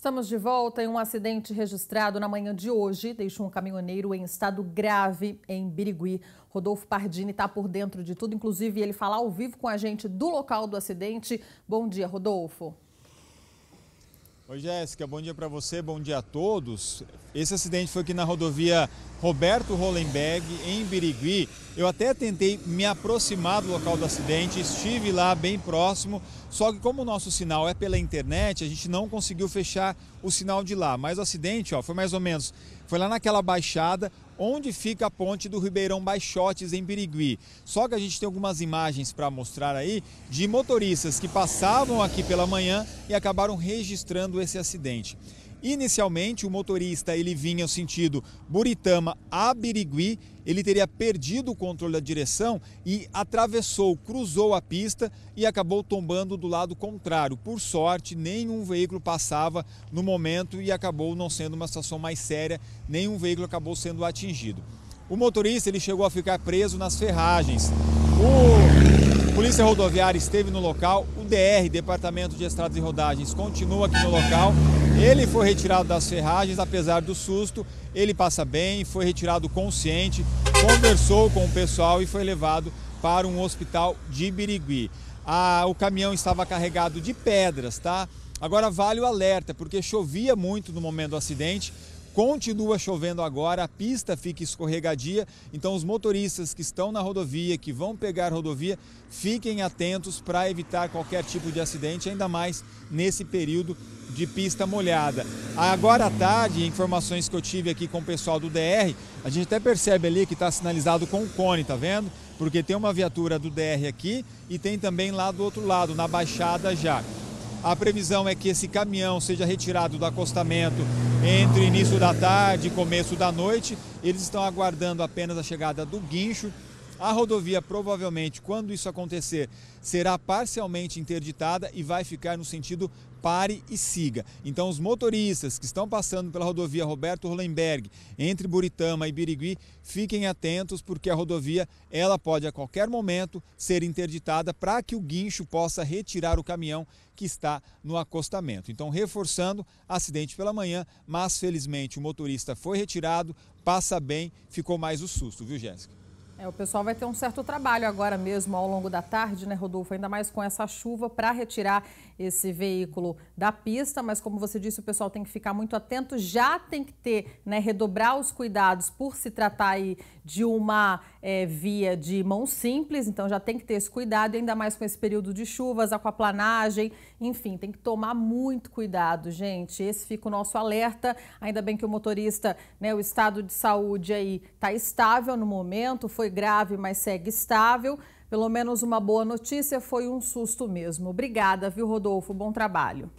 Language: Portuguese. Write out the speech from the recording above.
Estamos de volta em um acidente registrado na manhã de hoje. Deixou um caminhoneiro em estado grave em Birigui. Rodolfo Pardini está por dentro de tudo, inclusive ele fala ao vivo com a gente do local do acidente. Bom dia, Rodolfo. Oi, Jéssica. Bom dia para você, bom dia a todos. Esse acidente foi aqui na rodovia Roberto Hollenberg, em Birigui. Eu até tentei me aproximar do local do acidente, estive lá bem próximo, só que como o nosso sinal é pela internet, a gente não conseguiu fechar o sinal de lá. Mas o acidente, ó, foi mais ou menos, foi lá naquela baixada, onde fica a ponte do Ribeirão Baixotes, em Birigui. Só que a gente tem algumas imagens para mostrar aí de motoristas que passavam aqui pela manhã e acabaram registrando esse acidente. Inicialmente, o motorista ele vinha no sentido Buritama a Birigui, ele teria perdido o controle da direção e atravessou, cruzou a pista e acabou tombando do lado contrário. Por sorte, nenhum veículo passava no momento e acabou não sendo uma situação mais séria, nenhum veículo acabou sendo atingido. O motorista ele chegou a ficar preso nas ferragens. O Polícia Rodoviária esteve no local, o DR, Departamento de Estradas e Rodagens, continua aqui no local. Ele foi retirado das ferragens, apesar do susto, ele passa bem, foi retirado consciente, conversou com o pessoal e foi levado para um hospital de Birigui. Ah, o caminhão estava carregado de pedras, tá? Agora vale o alerta, porque chovia muito no momento do acidente, Continua chovendo agora, a pista fica escorregadia, então os motoristas que estão na rodovia, que vão pegar rodovia, fiquem atentos para evitar qualquer tipo de acidente, ainda mais nesse período de pista molhada. Agora à tarde, informações que eu tive aqui com o pessoal do DR, a gente até percebe ali que está sinalizado com o cone, tá vendo? Porque tem uma viatura do DR aqui e tem também lá do outro lado, na baixada já. A previsão é que esse caminhão seja retirado do acostamento entre início da tarde e começo da noite. Eles estão aguardando apenas a chegada do guincho a rodovia provavelmente, quando isso acontecer, será parcialmente interditada e vai ficar no sentido pare e siga. Então os motoristas que estão passando pela rodovia Roberto Hollenberg entre Buritama e Birigui, fiquem atentos porque a rodovia ela pode a qualquer momento ser interditada para que o guincho possa retirar o caminhão que está no acostamento. Então reforçando, acidente pela manhã, mas felizmente o motorista foi retirado, passa bem, ficou mais o susto, viu Jéssica? É, o pessoal vai ter um certo trabalho agora mesmo ao longo da tarde, né, Rodolfo? Ainda mais com essa chuva para retirar esse veículo da pista. Mas, como você disse, o pessoal tem que ficar muito atento. Já tem que ter, né, redobrar os cuidados por se tratar aí de uma é, via de mão simples. Então, já tem que ter esse cuidado, ainda mais com esse período de chuvas, aquaplanagem. Enfim, tem que tomar muito cuidado, gente. Esse fica o nosso alerta. Ainda bem que o motorista, né, o estado de saúde aí está estável no momento. Foi grave, mas segue estável. Pelo menos uma boa notícia foi um susto mesmo. Obrigada, viu, Rodolfo? Bom trabalho.